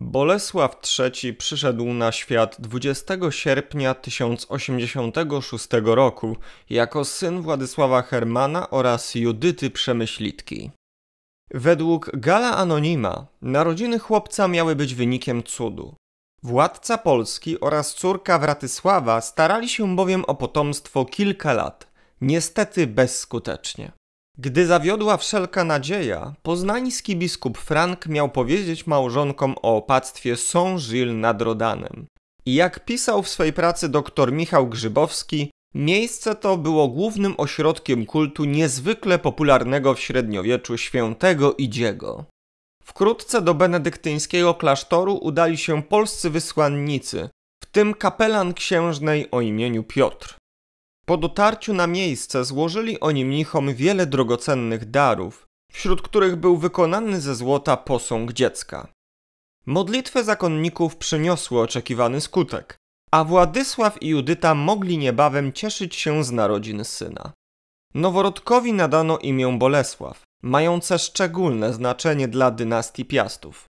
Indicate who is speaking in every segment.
Speaker 1: Bolesław III przyszedł na świat 20 sierpnia 1086 roku jako syn Władysława Hermana oraz Judyty Przemyślitki. Według Gala Anonima narodziny chłopca miały być wynikiem cudu. Władca Polski oraz córka Wratysława starali się bowiem o potomstwo kilka lat, niestety bezskutecznie. Gdy zawiodła wszelka nadzieja, poznański biskup Frank miał powiedzieć małżonkom o opactwie Saint-Gilles nad Rodanem. I jak pisał w swej pracy dr Michał Grzybowski, miejsce to było głównym ośrodkiem kultu niezwykle popularnego w średniowieczu świętego Idziego. Wkrótce do benedyktyńskiego klasztoru udali się polscy wysłannicy, w tym kapelan księżnej o imieniu Piotr. Po dotarciu na miejsce złożyli oni mnichom wiele drogocennych darów, wśród których był wykonany ze złota posąg dziecka. Modlitwy zakonników przyniosły oczekiwany skutek, a Władysław i Judyta mogli niebawem cieszyć się z narodzin syna. Noworodkowi nadano imię Bolesław, mające szczególne znaczenie dla dynastii Piastów.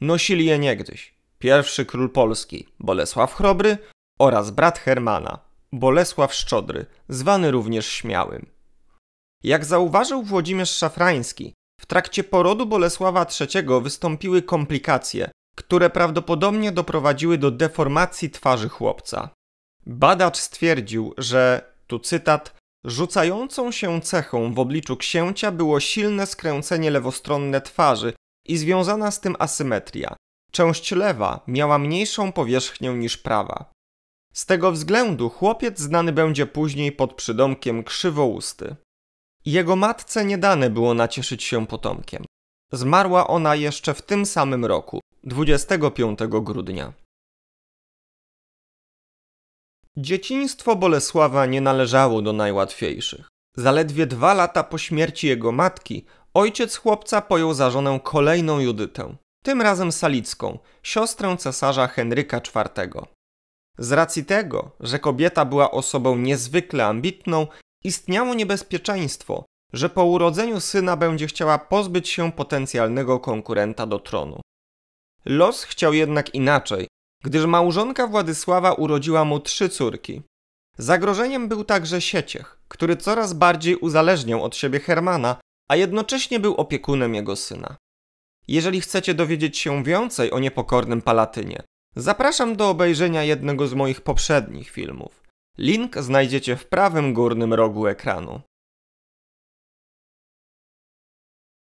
Speaker 1: Nosili je niegdyś pierwszy król Polski, Bolesław Chrobry oraz brat Hermana, Bolesław Szczodry, zwany również Śmiałym. Jak zauważył Włodzimierz Szafrański, w trakcie porodu Bolesława III wystąpiły komplikacje, które prawdopodobnie doprowadziły do deformacji twarzy chłopca. Badacz stwierdził, że, tu cytat, rzucającą się cechą w obliczu księcia było silne skręcenie lewostronne twarzy i związana z tym asymetria. Część lewa miała mniejszą powierzchnię niż prawa. Z tego względu chłopiec znany będzie później pod przydomkiem Krzywousty. Jego matce nie dane było nacieszyć się potomkiem. Zmarła ona jeszcze w tym samym roku, 25 grudnia. Dzieciństwo Bolesława nie należało do najłatwiejszych. Zaledwie dwa lata po śmierci jego matki, ojciec chłopca pojął za żonę kolejną Judytę, tym razem Salicką, siostrę cesarza Henryka IV. Z racji tego, że kobieta była osobą niezwykle ambitną, istniało niebezpieczeństwo, że po urodzeniu syna będzie chciała pozbyć się potencjalnego konkurenta do tronu. Los chciał jednak inaczej, gdyż małżonka Władysława urodziła mu trzy córki. Zagrożeniem był także Sieciech, który coraz bardziej uzależniał od siebie Hermana, a jednocześnie był opiekunem jego syna. Jeżeli chcecie dowiedzieć się więcej o niepokornym Palatynie, Zapraszam do obejrzenia jednego z moich poprzednich filmów. Link znajdziecie w prawym górnym rogu ekranu.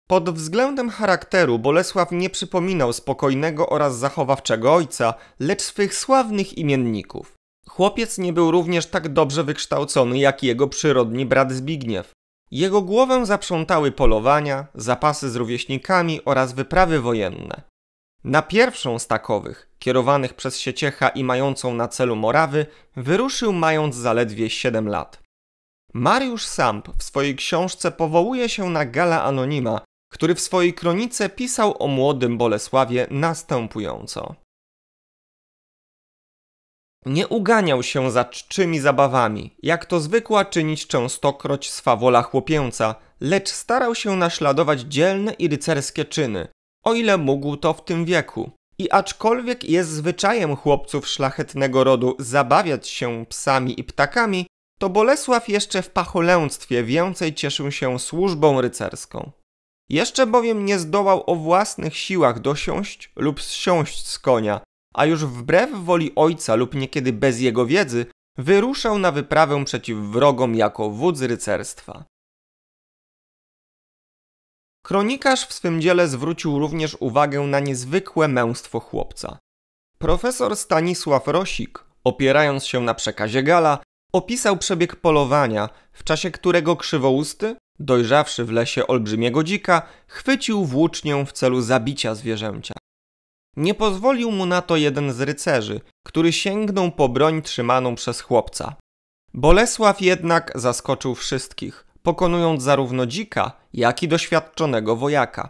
Speaker 1: Pod względem charakteru Bolesław nie przypominał spokojnego oraz zachowawczego ojca, lecz swych sławnych imienników. Chłopiec nie był również tak dobrze wykształcony jak jego przyrodni brat Zbigniew. Jego głowę zaprzątały polowania, zapasy z rówieśnikami oraz wyprawy wojenne. Na pierwszą z takowych, kierowanych przez Sieciecha i mającą na celu Morawy, wyruszył mając zaledwie 7 lat. Mariusz Samp w swojej książce powołuje się na Gala Anonima, który w swojej kronice pisał o młodym Bolesławie następująco. Nie uganiał się za czczymi zabawami, jak to zwykła czynić częstokroć swawola chłopięca, lecz starał się naśladować dzielne i rycerskie czyny, o ile mógł to w tym wieku. I aczkolwiek jest zwyczajem chłopców szlachetnego rodu zabawiać się psami i ptakami, to Bolesław jeszcze w pacholęctwie więcej cieszył się służbą rycerską. Jeszcze bowiem nie zdołał o własnych siłach dosiąść lub zsiąść z konia, a już wbrew woli ojca lub niekiedy bez jego wiedzy, wyruszał na wyprawę przeciw wrogom jako wódz rycerstwa. Kronikarz w swym dziele zwrócił również uwagę na niezwykłe męstwo chłopca. Profesor Stanisław Rosik, opierając się na przekazie Gala, opisał przebieg polowania, w czasie którego krzywousty, dojrzawszy w lesie olbrzymiego dzika, chwycił włócznię w celu zabicia zwierzęcia. Nie pozwolił mu na to jeden z rycerzy, który sięgnął po broń trzymaną przez chłopca. Bolesław jednak zaskoczył wszystkich, pokonując zarówno dzika, jak i doświadczonego wojaka.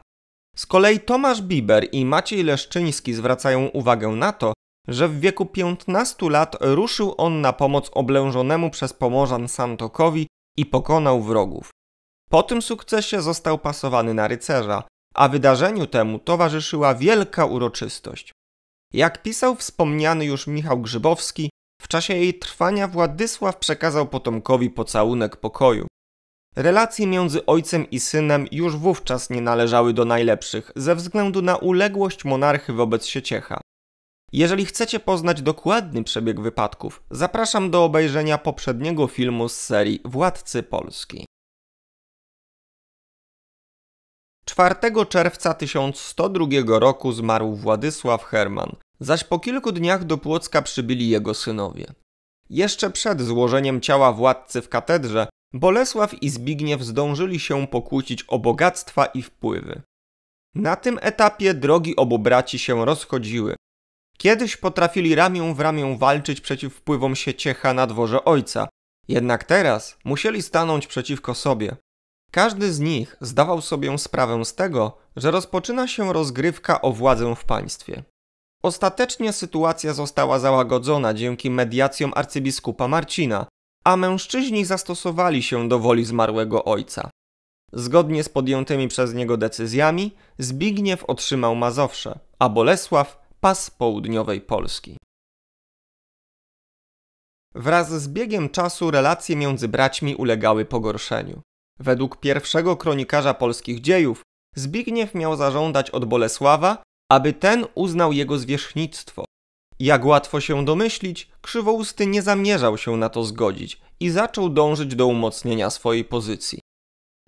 Speaker 1: Z kolei Tomasz Biber i Maciej Leszczyński zwracają uwagę na to, że w wieku 15 lat ruszył on na pomoc oblężonemu przez Pomorzan Santokowi i pokonał wrogów. Po tym sukcesie został pasowany na rycerza, a wydarzeniu temu towarzyszyła wielka uroczystość. Jak pisał wspomniany już Michał Grzybowski, w czasie jej trwania Władysław przekazał potomkowi pocałunek pokoju. Relacje między ojcem i synem już wówczas nie należały do najlepszych ze względu na uległość monarchy wobec Sieciecha. Jeżeli chcecie poznać dokładny przebieg wypadków, zapraszam do obejrzenia poprzedniego filmu z serii Władcy Polski. 4 czerwca 1102 roku zmarł Władysław Herman, zaś po kilku dniach do Płocka przybyli jego synowie. Jeszcze przed złożeniem ciała władcy w katedrze Bolesław i Zbigniew zdążyli się pokłócić o bogactwa i wpływy. Na tym etapie drogi obu braci się rozchodziły. Kiedyś potrafili ramię w ramię walczyć przeciw wpływom sieciecha na dworze ojca, jednak teraz musieli stanąć przeciwko sobie. Każdy z nich zdawał sobie sprawę z tego, że rozpoczyna się rozgrywka o władzę w państwie. Ostatecznie sytuacja została załagodzona dzięki mediacjom arcybiskupa Marcina, a mężczyźni zastosowali się do woli zmarłego ojca. Zgodnie z podjętymi przez niego decyzjami, Zbigniew otrzymał Mazowsze, a Bolesław pas południowej Polski. Wraz z biegiem czasu relacje między braćmi ulegały pogorszeniu. Według pierwszego kronikarza polskich dziejów, Zbigniew miał zażądać od Bolesława, aby ten uznał jego zwierzchnictwo jak łatwo się domyślić, Krzywousty nie zamierzał się na to zgodzić i zaczął dążyć do umocnienia swojej pozycji.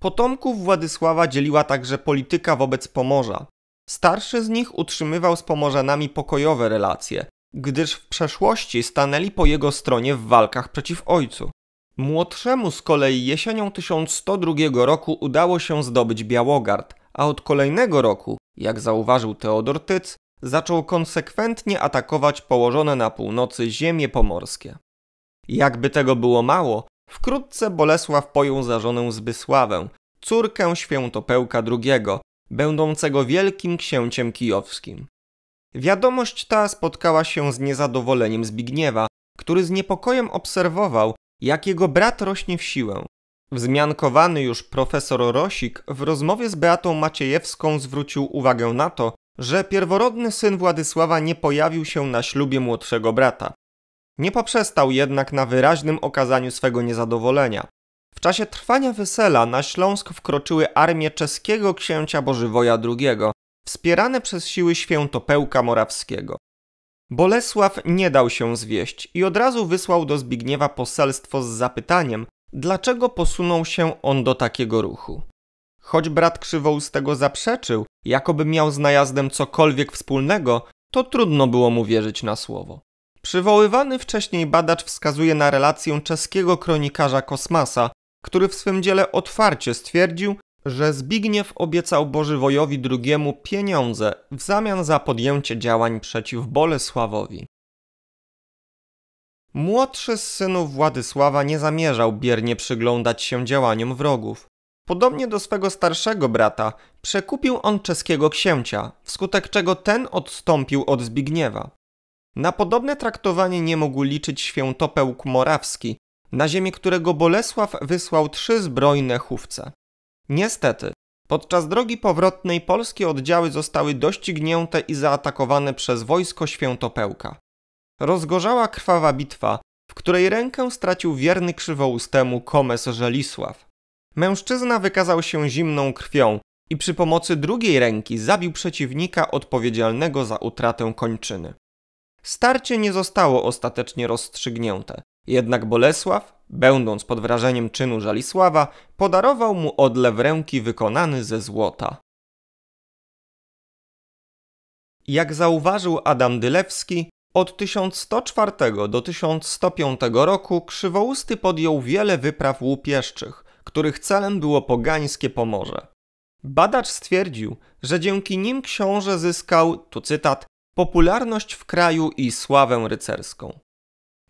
Speaker 1: Potomków Władysława dzieliła także polityka wobec Pomorza. Starszy z nich utrzymywał z Pomorzanami pokojowe relacje, gdyż w przeszłości stanęli po jego stronie w walkach przeciw ojcu. Młodszemu z kolei jesienią 1102 roku udało się zdobyć Białogard, a od kolejnego roku, jak zauważył Teodor Tyc, zaczął konsekwentnie atakować położone na północy ziemie pomorskie. Jakby tego było mało, wkrótce Bolesław pojął za żonę Zbysławę, córkę Świętopełka II, będącego wielkim księciem kijowskim. Wiadomość ta spotkała się z niezadowoleniem Zbigniewa, który z niepokojem obserwował, jak jego brat rośnie w siłę. Wzmiankowany już profesor Rosik w rozmowie z Beatą Maciejewską zwrócił uwagę na to, że pierworodny syn Władysława nie pojawił się na ślubie młodszego brata. Nie poprzestał jednak na wyraźnym okazaniu swego niezadowolenia. W czasie trwania wesela na Śląsk wkroczyły armie czeskiego księcia Bożywoja II, wspierane przez siły świętopełka morawskiego. Bolesław nie dał się zwieść i od razu wysłał do Zbigniewa poselstwo z zapytaniem, dlaczego posunął się on do takiego ruchu. Choć brat tego zaprzeczył, jakoby miał z najazdem cokolwiek wspólnego, to trudno było mu wierzyć na słowo. Przywoływany wcześniej badacz wskazuje na relację czeskiego kronikarza Kosmasa, który w swym dziele otwarcie stwierdził, że Zbigniew obiecał Bożywojowi II pieniądze w zamian za podjęcie działań przeciw Bolesławowi. Młodszy z synów Władysława nie zamierzał biernie przyglądać się działaniom wrogów. Podobnie do swego starszego brata, przekupił on czeskiego księcia, wskutek czego ten odstąpił od Zbigniewa. Na podobne traktowanie nie mógł liczyć świętopełk morawski, na ziemię którego Bolesław wysłał trzy zbrojne chówce. Niestety, podczas drogi powrotnej polskie oddziały zostały doścignięte i zaatakowane przez wojsko świętopełka. Rozgorzała krwawa bitwa, w której rękę stracił wierny krzywoustemu komes Żelisław. Mężczyzna wykazał się zimną krwią i przy pomocy drugiej ręki zabił przeciwnika odpowiedzialnego za utratę kończyny. Starcie nie zostało ostatecznie rozstrzygnięte, jednak Bolesław, będąc pod wrażeniem czynu Żalisława, podarował mu odlew ręki wykonany ze złota. Jak zauważył Adam Dylewski, od 1104 do 1105 roku Krzywousty podjął wiele wypraw łupieszczych, których celem było pogańskie Pomorze. Badacz stwierdził, że dzięki nim książę zyskał, tu cytat, popularność w kraju i sławę rycerską.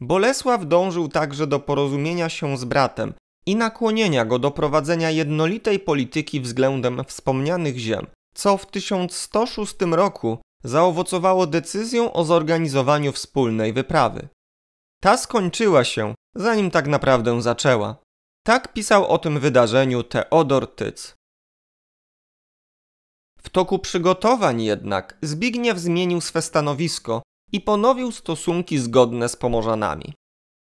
Speaker 1: Bolesław dążył także do porozumienia się z bratem i nakłonienia go do prowadzenia jednolitej polityki względem wspomnianych ziem, co w 1106 roku zaowocowało decyzją o zorganizowaniu wspólnej wyprawy. Ta skończyła się, zanim tak naprawdę zaczęła. Tak pisał o tym wydarzeniu Teodor Tyc. W toku przygotowań jednak Zbigniew zmienił swe stanowisko i ponowił stosunki zgodne z Pomorzanami.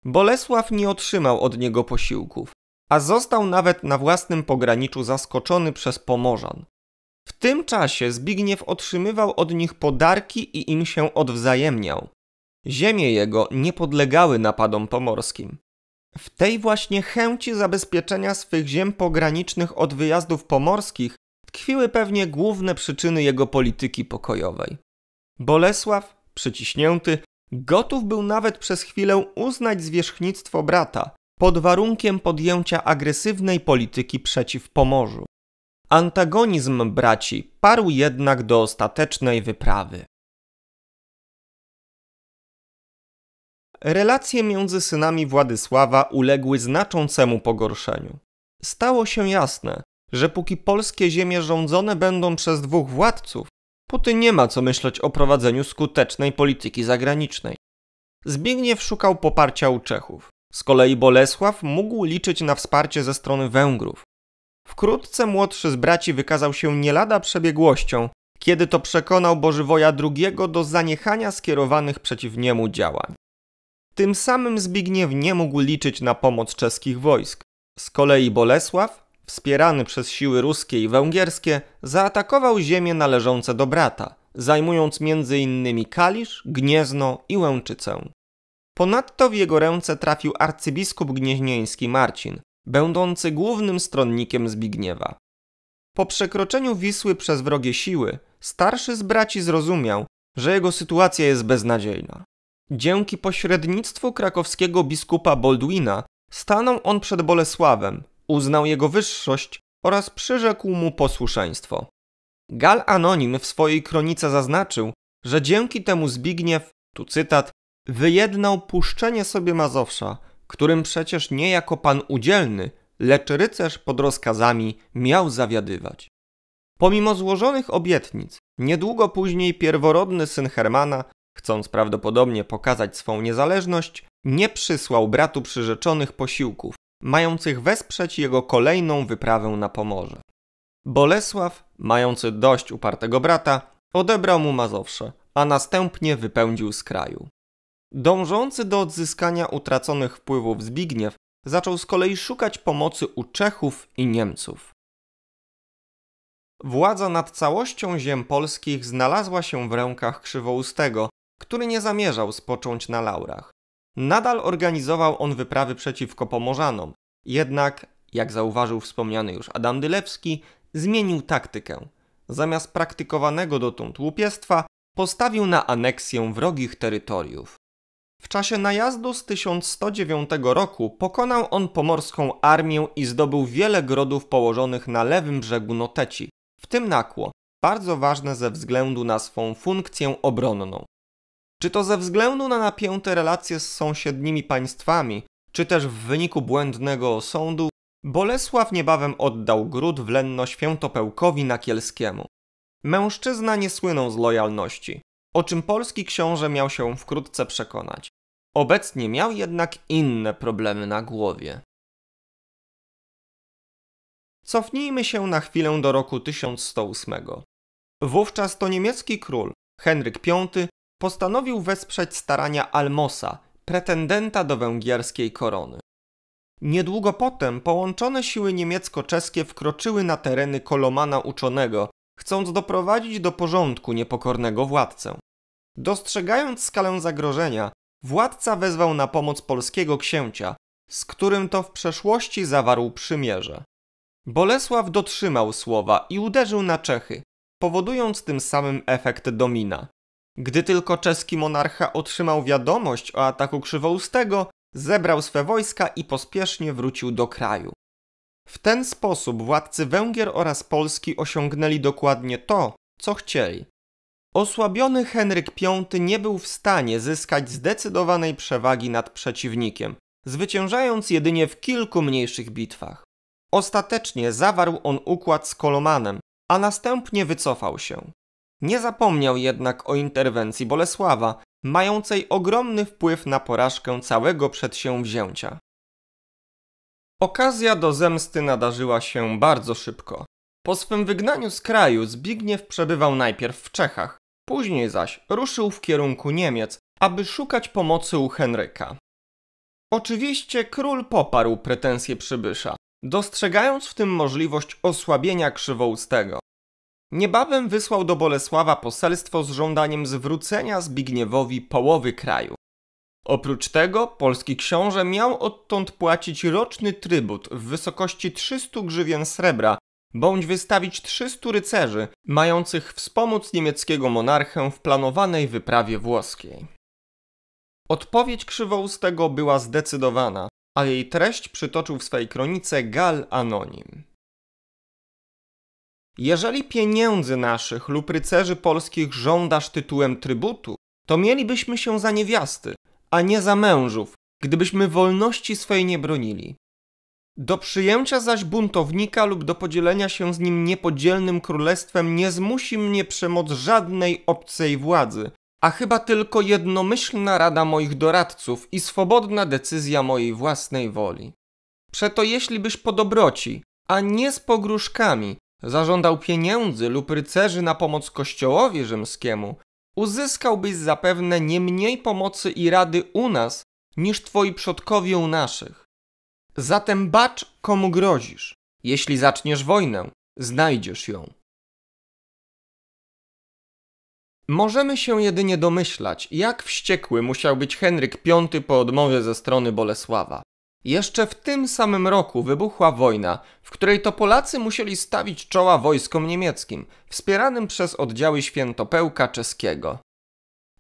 Speaker 1: Bolesław nie otrzymał od niego posiłków, a został nawet na własnym pograniczu zaskoczony przez Pomorzan. W tym czasie Zbigniew otrzymywał od nich podarki i im się odwzajemniał. Ziemie jego nie podlegały napadom pomorskim. W tej właśnie chęci zabezpieczenia swych ziem pogranicznych od wyjazdów pomorskich tkwiły pewnie główne przyczyny jego polityki pokojowej. Bolesław, przyciśnięty, gotów był nawet przez chwilę uznać zwierzchnictwo brata pod warunkiem podjęcia agresywnej polityki przeciw Pomorzu. Antagonizm braci parł jednak do ostatecznej wyprawy. Relacje między synami Władysława uległy znaczącemu pogorszeniu. Stało się jasne, że póki polskie ziemie rządzone będą przez dwóch władców, póty nie ma co myśleć o prowadzeniu skutecznej polityki zagranicznej. Zbigniew szukał poparcia u Czechów. Z kolei Bolesław mógł liczyć na wsparcie ze strony Węgrów. Wkrótce młodszy z braci wykazał się nie lada przebiegłością, kiedy to przekonał Bożywoja II do zaniechania skierowanych przeciw niemu działań. Tym samym Zbigniew nie mógł liczyć na pomoc czeskich wojsk. Z kolei Bolesław, wspierany przez siły ruskie i węgierskie, zaatakował ziemie należące do brata, zajmując m.in. Kalisz, Gniezno i Łęczycę. Ponadto w jego ręce trafił arcybiskup gnieźnieński Marcin, będący głównym stronnikiem Zbigniewa. Po przekroczeniu Wisły przez wrogie siły, starszy z braci zrozumiał, że jego sytuacja jest beznadziejna. Dzięki pośrednictwu krakowskiego biskupa Boldwina stanął on przed Bolesławem, uznał jego wyższość oraz przyrzekł mu posłuszeństwo. Gal Anonim w swojej kronice zaznaczył, że dzięki temu Zbigniew, tu cytat, wyjednał puszczenie sobie Mazowsza, którym przecież nie jako pan udzielny, lecz rycerz pod rozkazami miał zawiadywać. Pomimo złożonych obietnic, niedługo później pierworodny syn Hermana Chcąc prawdopodobnie pokazać swą niezależność, nie przysłał bratu przyrzeczonych posiłków, mających wesprzeć jego kolejną wyprawę na Pomorze. Bolesław, mający dość upartego brata, odebrał mu Mazowsze, a następnie wypędził z kraju. Dążący do odzyskania utraconych wpływów Zbigniew zaczął z kolei szukać pomocy u Czechów i Niemców. Władza nad całością ziem polskich znalazła się w rękach Krzywoustego, który nie zamierzał spocząć na laurach. Nadal organizował on wyprawy przeciwko Pomorzanom, jednak, jak zauważył wspomniany już Adam Dylewski, zmienił taktykę. Zamiast praktykowanego dotąd łupiestwa, postawił na aneksję wrogich terytoriów. W czasie najazdu z 1109 roku pokonał on pomorską armię i zdobył wiele grodów położonych na lewym brzegu Noteci, w tym Nakło, bardzo ważne ze względu na swą funkcję obronną. Czy to ze względu na napięte relacje z sąsiednimi państwami, czy też w wyniku błędnego osądu, Bolesław niebawem oddał gród w Lenno Świętopełkowi Nakielskiemu. Mężczyzna nie słynął z lojalności, o czym polski książę miał się wkrótce przekonać. Obecnie miał jednak inne problemy na głowie. Cofnijmy się na chwilę do roku 1108. Wówczas to niemiecki król, Henryk V, postanowił wesprzeć starania Almosa, pretendenta do węgierskiej korony. Niedługo potem połączone siły niemiecko-czeskie wkroczyły na tereny Kolomana uczonego, chcąc doprowadzić do porządku niepokornego władcę. Dostrzegając skalę zagrożenia, władca wezwał na pomoc polskiego księcia, z którym to w przeszłości zawarł przymierze. Bolesław dotrzymał słowa i uderzył na Czechy, powodując tym samym efekt domina. Gdy tylko czeski monarcha otrzymał wiadomość o ataku Krzywoustego, zebrał swe wojska i pospiesznie wrócił do kraju. W ten sposób władcy Węgier oraz Polski osiągnęli dokładnie to, co chcieli. Osłabiony Henryk V nie był w stanie zyskać zdecydowanej przewagi nad przeciwnikiem, zwyciężając jedynie w kilku mniejszych bitwach. Ostatecznie zawarł on układ z Kolomanem, a następnie wycofał się. Nie zapomniał jednak o interwencji Bolesława, mającej ogromny wpływ na porażkę całego przedsięwzięcia. Okazja do zemsty nadarzyła się bardzo szybko. Po swym wygnaniu z kraju Zbigniew przebywał najpierw w Czechach, później zaś ruszył w kierunku Niemiec, aby szukać pomocy u Henryka. Oczywiście król poparł pretensje przybysza, dostrzegając w tym możliwość osłabienia krzywoustego. Niebawem wysłał do Bolesława poselstwo z żądaniem zwrócenia Zbigniewowi połowy kraju. Oprócz tego polski książę miał odtąd płacić roczny trybut w wysokości 300 grzywien srebra, bądź wystawić 300 rycerzy mających wspomóc niemieckiego monarchę w planowanej wyprawie włoskiej. Odpowiedź Krzywoustego była zdecydowana, a jej treść przytoczył w swej kronice Gal Anonim. Jeżeli pieniędzy naszych lub rycerzy polskich żądasz tytułem trybutu, to mielibyśmy się za niewiasty, a nie za mężów, gdybyśmy wolności swej nie bronili. Do przyjęcia zaś buntownika lub do podzielenia się z nim niepodzielnym królestwem nie zmusi mnie przemoc żadnej obcej władzy, a chyba tylko jednomyślna rada moich doradców i swobodna decyzja mojej własnej woli. Przeto jeśli byś po dobroci, a nie z pogróżkami, zażądał pieniędzy lub rycerzy na pomoc kościołowi rzymskiemu, uzyskałbyś zapewne nie mniej pomocy i rady u nas niż twoi przodkowie u naszych. Zatem bacz, komu grozisz. Jeśli zaczniesz wojnę, znajdziesz ją. Możemy się jedynie domyślać, jak wściekły musiał być Henryk V po odmowie ze strony Bolesława. Jeszcze w tym samym roku wybuchła wojna, w której to Polacy musieli stawić czoła wojskom niemieckim, wspieranym przez oddziały Świętopełka Czeskiego.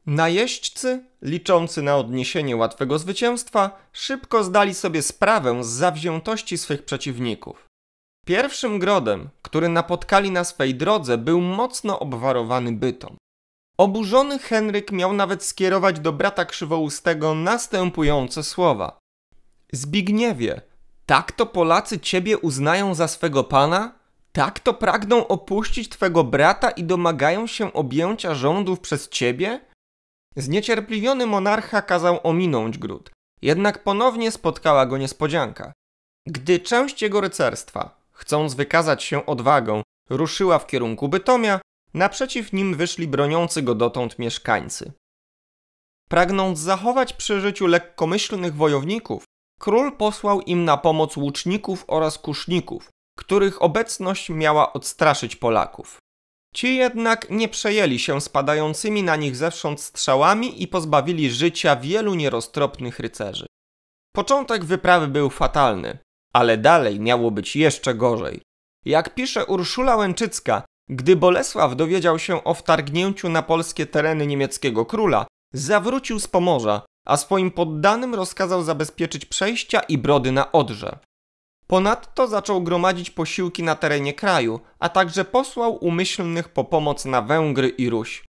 Speaker 1: Najeźdźcy, liczący na odniesienie łatwego zwycięstwa, szybko zdali sobie sprawę z zawziętości swych przeciwników. Pierwszym grodem, który napotkali na swej drodze, był mocno obwarowany bytą. Oburzony Henryk miał nawet skierować do brata Krzywoustego następujące słowa. Zbigniewie, tak to Polacy ciebie uznają za swego pana? Tak to pragną opuścić twego brata i domagają się objęcia rządów przez ciebie? Zniecierpliwiony monarcha kazał ominąć gród, jednak ponownie spotkała go niespodzianka. Gdy część jego rycerstwa, chcąc wykazać się odwagą, ruszyła w kierunku Bytomia, naprzeciw nim wyszli broniący go dotąd mieszkańcy. Pragnąc zachować przy życiu lekkomyślnych wojowników, Król posłał im na pomoc łuczników oraz kuszników, których obecność miała odstraszyć Polaków. Ci jednak nie przejęli się spadającymi na nich zewsząd strzałami i pozbawili życia wielu nieroztropnych rycerzy. Początek wyprawy był fatalny, ale dalej miało być jeszcze gorzej. Jak pisze Urszula Łęczycka, gdy Bolesław dowiedział się o wtargnięciu na polskie tereny niemieckiego króla, zawrócił z Pomorza a swoim poddanym rozkazał zabezpieczyć przejścia i brody na Odrze. Ponadto zaczął gromadzić posiłki na terenie kraju, a także posłał umyślnych po pomoc na Węgry i Ruś.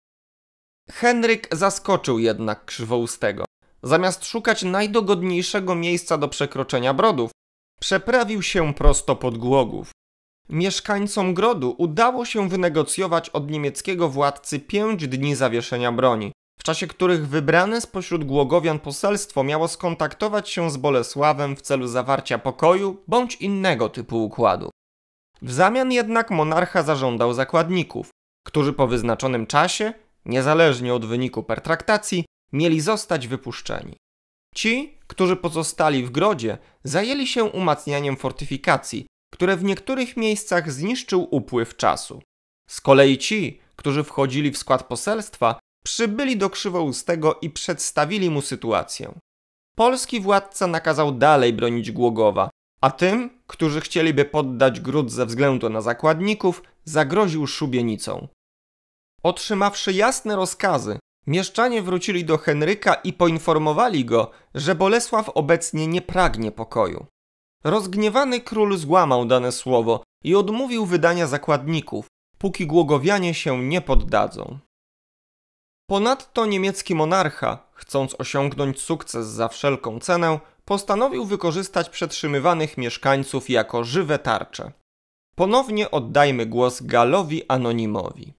Speaker 1: Henryk zaskoczył jednak Krzywoustego. Zamiast szukać najdogodniejszego miejsca do przekroczenia brodów, przeprawił się prosto pod Głogów. Mieszkańcom grodu udało się wynegocjować od niemieckiego władcy pięć dni zawieszenia broni w czasie których wybrane spośród Głogowian poselstwo miało skontaktować się z Bolesławem w celu zawarcia pokoju bądź innego typu układu. W zamian jednak monarcha zażądał zakładników, którzy po wyznaczonym czasie, niezależnie od wyniku pertraktacji, mieli zostać wypuszczeni. Ci, którzy pozostali w grodzie, zajęli się umacnianiem fortyfikacji, które w niektórych miejscach zniszczył upływ czasu. Z kolei ci, którzy wchodzili w skład poselstwa, przybyli do Krzywoustego i przedstawili mu sytuację. Polski władca nakazał dalej bronić Głogowa, a tym, którzy chcieliby poddać gród ze względu na zakładników, zagroził szubienicą. Otrzymawszy jasne rozkazy, mieszczanie wrócili do Henryka i poinformowali go, że Bolesław obecnie nie pragnie pokoju. Rozgniewany król złamał dane słowo i odmówił wydania zakładników, póki Głogowianie się nie poddadzą. Ponadto niemiecki monarcha, chcąc osiągnąć sukces za wszelką cenę, postanowił wykorzystać przetrzymywanych mieszkańców jako żywe tarcze. Ponownie oddajmy głos Galowi Anonimowi.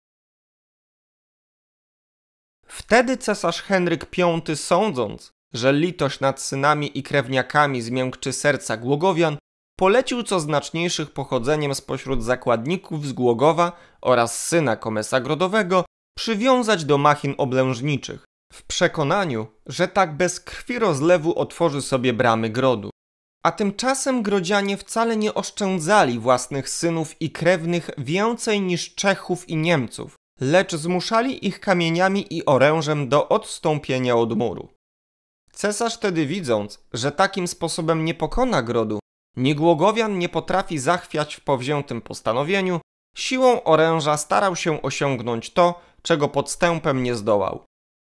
Speaker 1: Wtedy cesarz Henryk V, sądząc, że litość nad synami i krewniakami zmiękczy serca Głogowian, polecił co znaczniejszych pochodzeniem spośród zakładników z Głogowa oraz syna komesa Grodowego przywiązać do machin oblężniczych, w przekonaniu, że tak bez krwi rozlewu otworzy sobie bramy grodu. A tymczasem grodzianie wcale nie oszczędzali własnych synów i krewnych więcej niż Czechów i Niemców, lecz zmuszali ich kamieniami i orężem do odstąpienia od muru. Cesarz wtedy widząc, że takim sposobem nie pokona grodu, niegłogowian nie potrafi zachwiać w powziętym postanowieniu, siłą oręża starał się osiągnąć to, czego podstępem nie zdołał.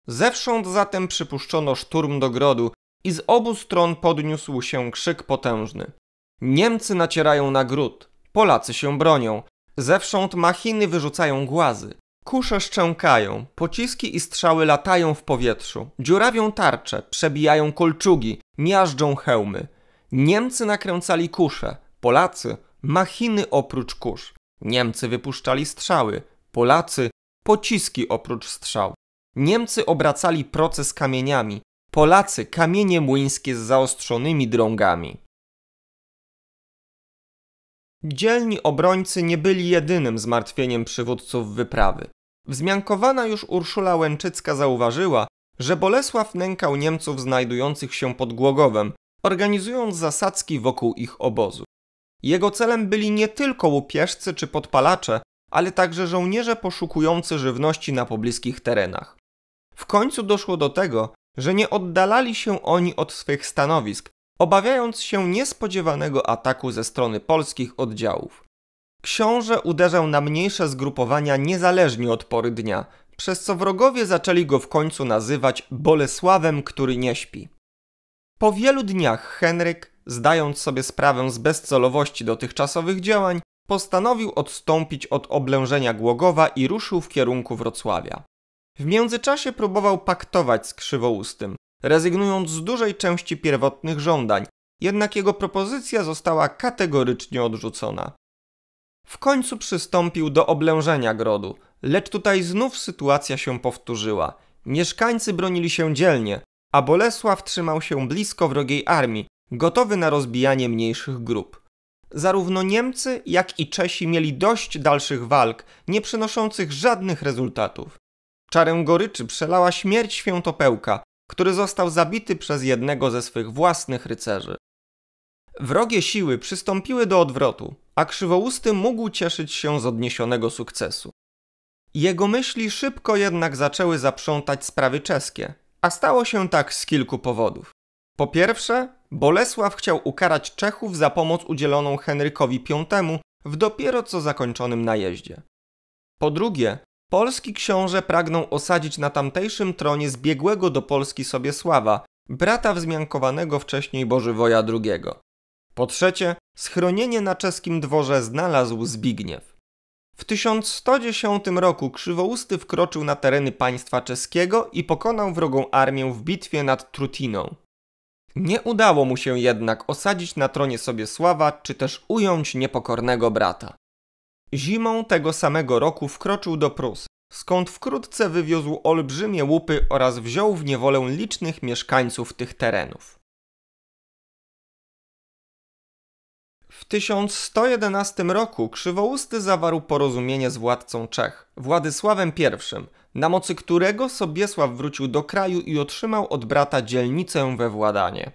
Speaker 1: Zewsząd zatem przypuszczono szturm do grodu i z obu stron podniósł się krzyk potężny. Niemcy nacierają na gród, Polacy się bronią, zewsząd machiny wyrzucają głazy. Kusze szczękają, pociski i strzały latają w powietrzu, dziurawią tarcze, przebijają kolczugi, miażdżą hełmy. Niemcy nakręcali kusze, Polacy machiny oprócz kurz. Niemcy wypuszczali strzały, Polacy pociski oprócz strzał. Niemcy obracali proces kamieniami, Polacy kamienie młyńskie z zaostrzonymi drągami. Dzielni obrońcy nie byli jedynym zmartwieniem przywódców wyprawy. Wzmiankowana już Urszula Łęczycka zauważyła, że Bolesław nękał Niemców znajdujących się pod Głogowem, organizując zasadzki wokół ich obozu. Jego celem byli nie tylko łupieżcy czy podpalacze, ale także żołnierze poszukujący żywności na pobliskich terenach. W końcu doszło do tego, że nie oddalali się oni od swych stanowisk, obawiając się niespodziewanego ataku ze strony polskich oddziałów. Książę uderzał na mniejsze zgrupowania niezależnie od pory dnia, przez co wrogowie zaczęli go w końcu nazywać Bolesławem, który nie śpi. Po wielu dniach Henryk, zdając sobie sprawę z bezcelowości dotychczasowych działań, postanowił odstąpić od oblężenia Głogowa i ruszył w kierunku Wrocławia. W międzyczasie próbował paktować z Krzywoustym, rezygnując z dużej części pierwotnych żądań, jednak jego propozycja została kategorycznie odrzucona. W końcu przystąpił do oblężenia grodu, lecz tutaj znów sytuacja się powtórzyła. Mieszkańcy bronili się dzielnie, a Bolesław trzymał się blisko wrogiej armii, gotowy na rozbijanie mniejszych grup. Zarówno Niemcy, jak i Czesi mieli dość dalszych walk, nie przynoszących żadnych rezultatów. Czarę goryczy przelała śmierć świętopełka, który został zabity przez jednego ze swych własnych rycerzy. Wrogie siły przystąpiły do odwrotu, a krzywousty mógł cieszyć się z odniesionego sukcesu. Jego myśli szybko jednak zaczęły zaprzątać sprawy czeskie, a stało się tak z kilku powodów. Po pierwsze, Bolesław chciał ukarać Czechów za pomoc udzieloną Henrykowi V w dopiero co zakończonym najeździe. Po drugie, polski książę pragnął osadzić na tamtejszym tronie zbiegłego do Polski Sobiesława, brata wzmiankowanego wcześniej Bożywoja II. Po trzecie, schronienie na czeskim dworze znalazł Zbigniew. W 1110 roku Krzywousty wkroczył na tereny państwa czeskiego i pokonał wrogą armię w bitwie nad Trutiną. Nie udało mu się jednak osadzić na tronie sobie sława, czy też ująć niepokornego brata. Zimą tego samego roku wkroczył do Prus, skąd wkrótce wywiózł olbrzymie łupy oraz wziął w niewolę licznych mieszkańców tych terenów. W 1111 roku Krzywousty zawarł porozumienie z władcą Czech, Władysławem I, na mocy którego Sobiesław wrócił do kraju i otrzymał od brata dzielnicę we Władanie.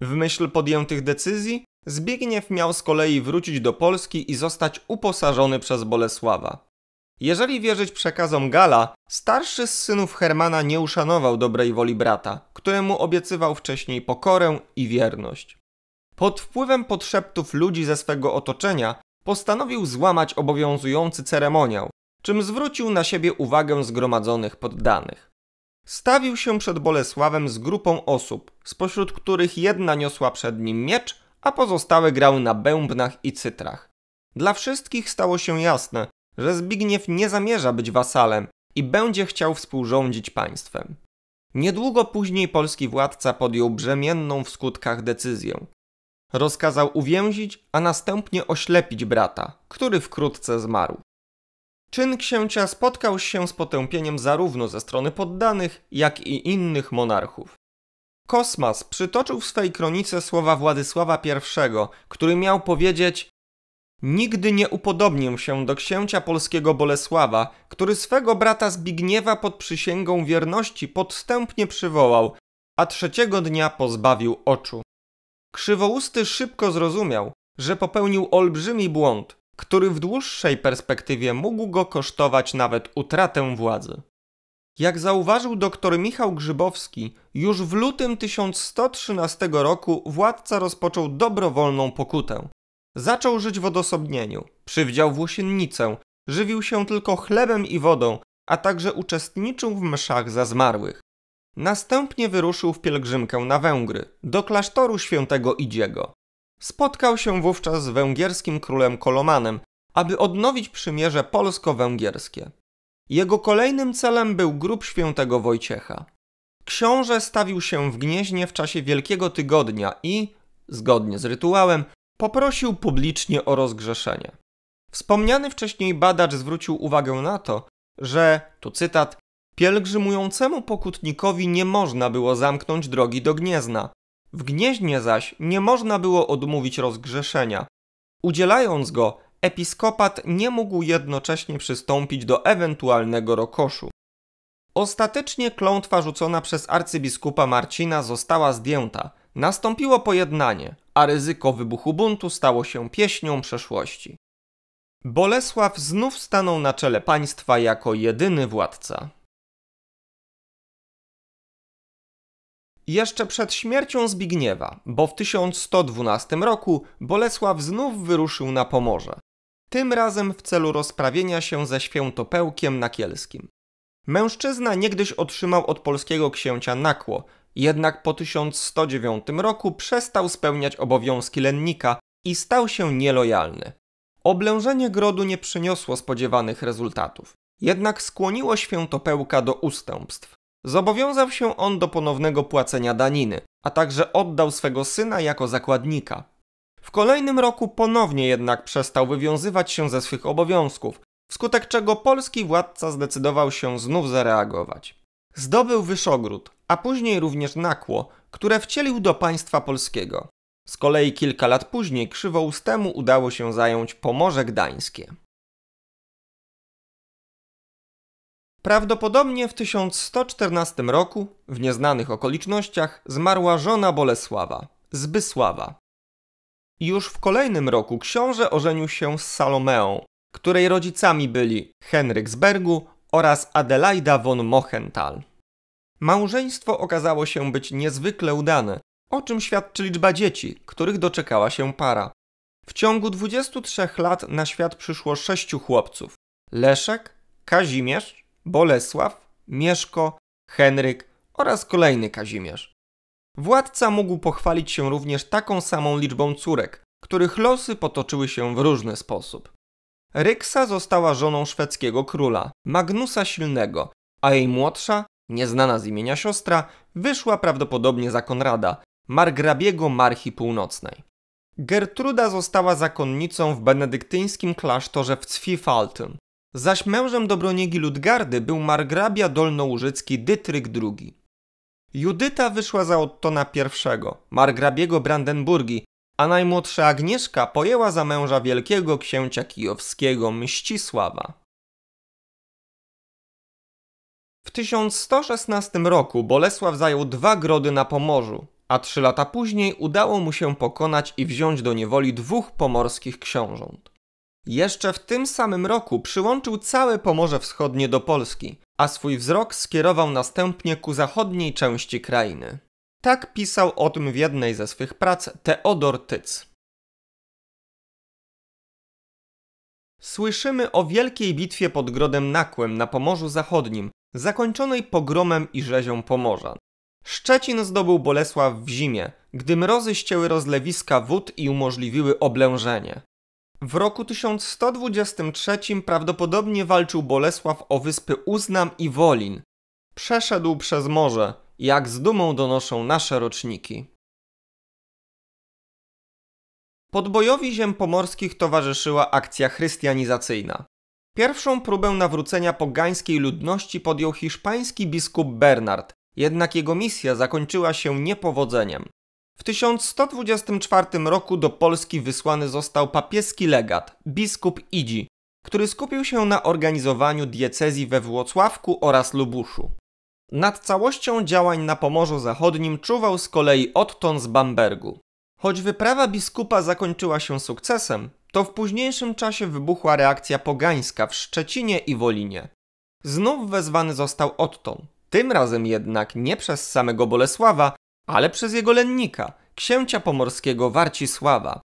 Speaker 1: W myśl podjętych decyzji Zbigniew miał z kolei wrócić do Polski i zostać uposażony przez Bolesława. Jeżeli wierzyć przekazom Gala, starszy z synów Hermana nie uszanował dobrej woli brata, któremu obiecywał wcześniej pokorę i wierność. Pod wpływem podszeptów ludzi ze swego otoczenia postanowił złamać obowiązujący ceremoniał czym zwrócił na siebie uwagę zgromadzonych poddanych. Stawił się przed Bolesławem z grupą osób, spośród których jedna niosła przed nim miecz, a pozostałe grały na bębnach i cytrach. Dla wszystkich stało się jasne, że Zbigniew nie zamierza być wasalem i będzie chciał współrządzić państwem. Niedługo później polski władca podjął brzemienną w skutkach decyzję. Rozkazał uwięzić, a następnie oślepić brata, który wkrótce zmarł. Czyn księcia spotkał się z potępieniem zarówno ze strony poddanych, jak i innych monarchów. Kosmas przytoczył w swej kronice słowa Władysława I, który miał powiedzieć Nigdy nie upodobnię się do księcia polskiego Bolesława, który swego brata Zbigniewa pod przysięgą wierności podstępnie przywołał, a trzeciego dnia pozbawił oczu. Krzywousty szybko zrozumiał, że popełnił olbrzymi błąd który w dłuższej perspektywie mógł go kosztować nawet utratę władzy. Jak zauważył dr Michał Grzybowski, już w lutym 1113 roku władca rozpoczął dobrowolną pokutę. Zaczął żyć w odosobnieniu, przywdział włosiennicę, żywił się tylko chlebem i wodą, a także uczestniczył w mszach za zmarłych. Następnie wyruszył w pielgrzymkę na Węgry, do klasztoru świętego Idziego. Spotkał się wówczas z węgierskim królem Kolomanem, aby odnowić przymierze polsko-węgierskie. Jego kolejnym celem był grób świętego Wojciecha. Książę stawił się w gnieźnie w czasie Wielkiego Tygodnia i, zgodnie z rytuałem, poprosił publicznie o rozgrzeszenie. Wspomniany wcześniej badacz zwrócił uwagę na to, że, tu cytat, pielgrzymującemu pokutnikowi nie można było zamknąć drogi do Gniezna, w Gnieźnie zaś nie można było odmówić rozgrzeszenia. Udzielając go, episkopat nie mógł jednocześnie przystąpić do ewentualnego rokoszu. Ostatecznie klątwa rzucona przez arcybiskupa Marcina została zdjęta. Nastąpiło pojednanie, a ryzyko wybuchu buntu stało się pieśnią przeszłości. Bolesław znów stanął na czele państwa jako jedyny władca. Jeszcze przed śmiercią Zbigniewa, bo w 1112 roku Bolesław znów wyruszył na Pomorze. Tym razem w celu rozprawienia się ze świętopełkiem nakielskim. Mężczyzna niegdyś otrzymał od polskiego księcia nakło, jednak po 1109 roku przestał spełniać obowiązki lennika i stał się nielojalny. Oblężenie grodu nie przyniosło spodziewanych rezultatów, jednak skłoniło świętopełka do ustępstw. Zobowiązał się on do ponownego płacenia daniny, a także oddał swego syna jako zakładnika. W kolejnym roku ponownie jednak przestał wywiązywać się ze swych obowiązków, wskutek czego polski władca zdecydował się znów zareagować. Zdobył Wyszogród, a później również Nakło, które wcielił do państwa polskiego. Z kolei kilka lat później Krzywoustemu udało się zająć Pomorze Gdańskie. Prawdopodobnie w 1114 roku, w nieznanych okolicznościach, zmarła żona Bolesława, Zbysława. Już w kolejnym roku książę ożenił się z Salomeą, której rodzicami byli Henryk z Bergu oraz Adelaida von Mochenthal. Małżeństwo okazało się być niezwykle udane, o czym świadczy liczba dzieci, których doczekała się para. W ciągu 23 lat na świat przyszło sześciu chłopców: Leszek, Kazimierz, Bolesław, Mieszko, Henryk oraz kolejny Kazimierz. Władca mógł pochwalić się również taką samą liczbą córek, których losy potoczyły się w różny sposób. Ryksa została żoną szwedzkiego króla, Magnusa Silnego, a jej młodsza, nieznana z imienia siostra, wyszła prawdopodobnie za Konrada, margrabiego Marchi Północnej. Gertruda została zakonnicą w benedyktyńskim klasztorze w Zwiefalten, Zaś mężem Dobroniegi Ludgardy był margrabia dolnołużycki Dytryk II. Judyta wyszła za Ottona I, margrabiego Brandenburgii, a najmłodsza Agnieszka pojęła za męża wielkiego księcia kijowskiego Mścisława. W 1116 roku Bolesław zajął dwa grody na Pomorzu, a trzy lata później udało mu się pokonać i wziąć do niewoli dwóch pomorskich książąt. Jeszcze w tym samym roku przyłączył całe Pomorze Wschodnie do Polski, a swój wzrok skierował następnie ku zachodniej części krainy. Tak pisał o tym w jednej ze swych prac Teodor Tyc. Słyszymy o wielkiej bitwie pod Grodem Nakłem na Pomorzu Zachodnim, zakończonej pogromem i rzezią Pomorza. Szczecin zdobył Bolesław w zimie, gdy mrozy ścięły rozlewiska wód i umożliwiły oblężenie. W roku 1123 prawdopodobnie walczył Bolesław o wyspy Uznam i Wolin. Przeszedł przez morze, jak z dumą donoszą nasze roczniki. Podbojowi ziem pomorskich towarzyszyła akcja chrystianizacyjna. Pierwszą próbę nawrócenia pogańskiej ludności podjął hiszpański biskup Bernard, jednak jego misja zakończyła się niepowodzeniem. W 1124 roku do Polski wysłany został papieski legat, biskup Idzi, który skupił się na organizowaniu diecezji we Włocławku oraz Lubuszu. Nad całością działań na Pomorzu Zachodnim czuwał z kolei Otton z Bambergu. Choć wyprawa biskupa zakończyła się sukcesem, to w późniejszym czasie wybuchła reakcja pogańska w Szczecinie i Wolinie. Znów wezwany został Otton, tym razem jednak nie przez samego Bolesława, ale przez jego lennika, księcia pomorskiego Warcisława.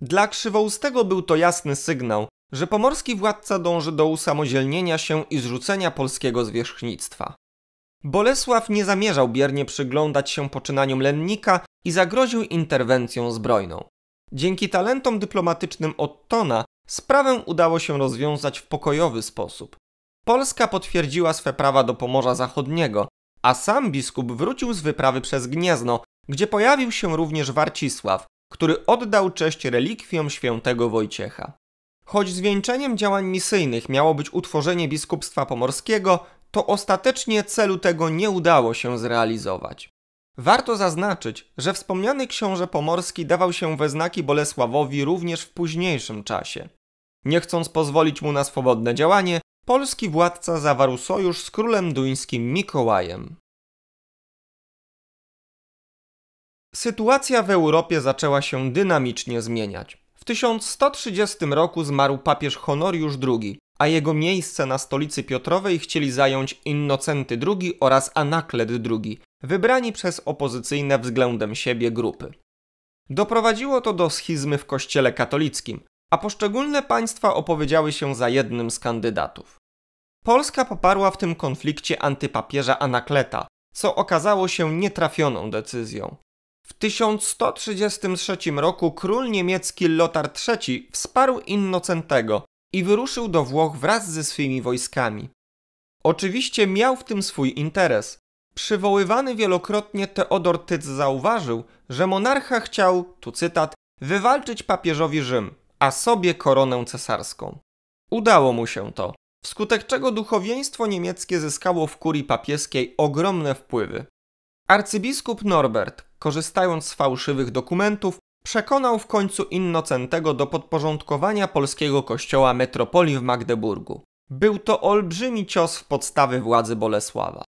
Speaker 1: Dla Krzywoustego był to jasny sygnał, że pomorski władca dąży do usamodzielnienia się i zrzucenia polskiego zwierzchnictwa. Bolesław nie zamierzał biernie przyglądać się poczynaniom lennika i zagroził interwencją zbrojną. Dzięki talentom dyplomatycznym Ottona sprawę udało się rozwiązać w pokojowy sposób. Polska potwierdziła swe prawa do Pomorza Zachodniego, a sam biskup wrócił z wyprawy przez Gniezno, gdzie pojawił się również Warcisław, który oddał cześć relikwiom świętego Wojciecha. Choć zwieńczeniem działań misyjnych miało być utworzenie biskupstwa pomorskiego, to ostatecznie celu tego nie udało się zrealizować. Warto zaznaczyć, że wspomniany książę pomorski dawał się we znaki Bolesławowi również w późniejszym czasie. Nie chcąc pozwolić mu na swobodne działanie, Polski władca zawarł sojusz z królem duńskim Mikołajem. Sytuacja w Europie zaczęła się dynamicznie zmieniać. W 1130 roku zmarł papież Honoriusz II, a jego miejsce na stolicy Piotrowej chcieli zająć Innocenty II oraz Anaklet II, wybrani przez opozycyjne względem siebie grupy. Doprowadziło to do schizmy w kościele katolickim, a poszczególne państwa opowiedziały się za jednym z kandydatów. Polska poparła w tym konflikcie antypapieża Anakleta, co okazało się nietrafioną decyzją. W 1133 roku król niemiecki Lothar III wsparł Innocentego i wyruszył do Włoch wraz ze swymi wojskami. Oczywiście miał w tym swój interes. Przywoływany wielokrotnie Teodor Tyc zauważył, że monarcha chciał, tu cytat, wywalczyć papieżowi Rzym, a sobie koronę cesarską. Udało mu się to, wskutek czego duchowieństwo niemieckie zyskało w kurii papieskiej ogromne wpływy. Arcybiskup Norbert, korzystając z fałszywych dokumentów, przekonał w końcu Innocentego do podporządkowania polskiego kościoła metropolii w Magdeburgu. Był to olbrzymi cios w podstawy władzy Bolesława.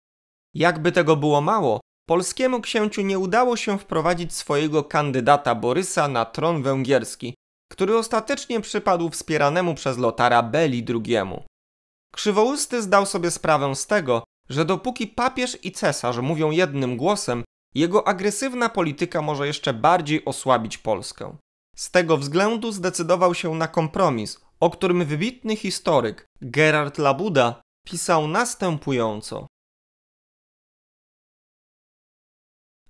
Speaker 1: Jakby tego było mało, polskiemu księciu nie udało się wprowadzić swojego kandydata Borysa na tron węgierski, który ostatecznie przypadł wspieranemu przez Lotara Beli II. Krzywousty zdał sobie sprawę z tego, że dopóki papież i cesarz mówią jednym głosem, jego agresywna polityka może jeszcze bardziej osłabić Polskę. Z tego względu zdecydował się na kompromis, o którym wybitny historyk Gerard Labuda pisał następująco.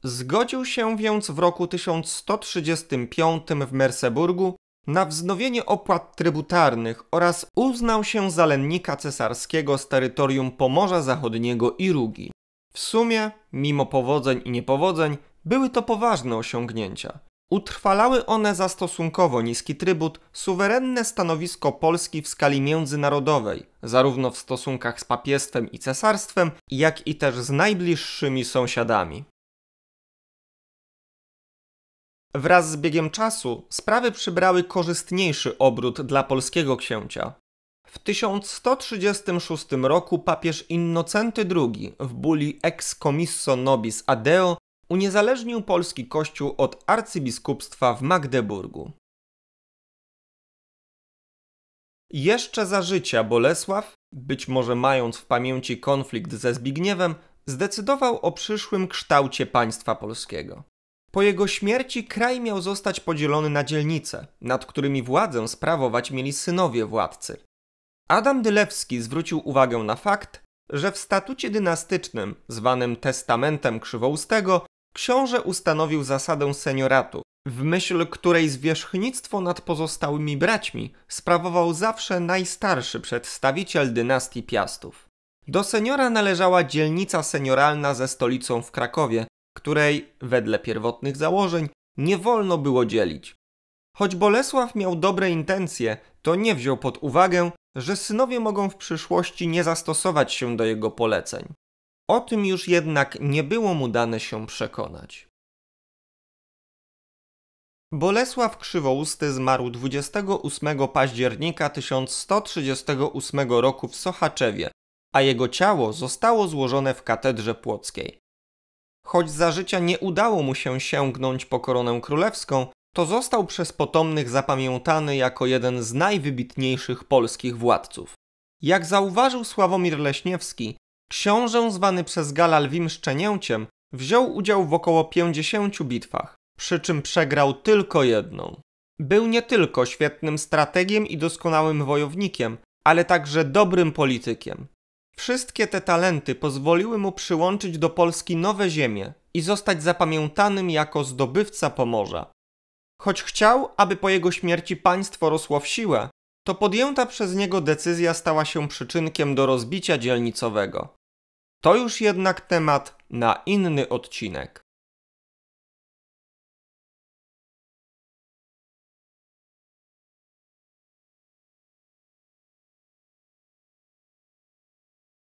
Speaker 1: Zgodził się więc w roku 1135 w Merseburgu na wznowienie opłat trybutarnych oraz uznał się za lennika cesarskiego z terytorium Pomorza Zachodniego i Rugi. W sumie, mimo powodzeń i niepowodzeń, były to poważne osiągnięcia. Utrwalały one za stosunkowo niski trybut suwerenne stanowisko Polski w skali międzynarodowej, zarówno w stosunkach z papiestwem i cesarstwem, jak i też z najbliższymi sąsiadami. Wraz z biegiem czasu sprawy przybrały korzystniejszy obrót dla polskiego księcia. W 1136 roku papież Innocenty II w buli ex commisso nobis adeo uniezależnił polski kościół od arcybiskupstwa w Magdeburgu. Jeszcze za życia Bolesław, być może mając w pamięci konflikt ze Zbigniewem, zdecydował o przyszłym kształcie państwa polskiego. Po jego śmierci kraj miał zostać podzielony na dzielnice, nad którymi władzę sprawować mieli synowie władcy. Adam Dylewski zwrócił uwagę na fakt, że w statucie dynastycznym, zwanym Testamentem Krzywoustego, książę ustanowił zasadę senioratu, w myśl której zwierzchnictwo nad pozostałymi braćmi sprawował zawsze najstarszy przedstawiciel dynastii Piastów. Do seniora należała dzielnica senioralna ze stolicą w Krakowie, której, wedle pierwotnych założeń, nie wolno było dzielić. Choć Bolesław miał dobre intencje, to nie wziął pod uwagę, że synowie mogą w przyszłości nie zastosować się do jego poleceń. O tym już jednak nie było mu dane się przekonać. Bolesław Krzywousty zmarł 28 października 1138 roku w Sochaczewie, a jego ciało zostało złożone w katedrze płockiej choć za życia nie udało mu się sięgnąć po koronę królewską, to został przez potomnych zapamiętany jako jeden z najwybitniejszych polskich władców. Jak zauważył Sławomir Leśniewski, książę zwany przez Gala lwim szczenięciem wziął udział w około 50 bitwach, przy czym przegrał tylko jedną. Był nie tylko świetnym strategiem i doskonałym wojownikiem, ale także dobrym politykiem. Wszystkie te talenty pozwoliły mu przyłączyć do Polski nowe ziemie i zostać zapamiętanym jako zdobywca Pomorza. Choć chciał, aby po jego śmierci państwo rosło w siłę, to podjęta przez niego decyzja stała się przyczynkiem do rozbicia dzielnicowego. To już jednak temat na inny odcinek.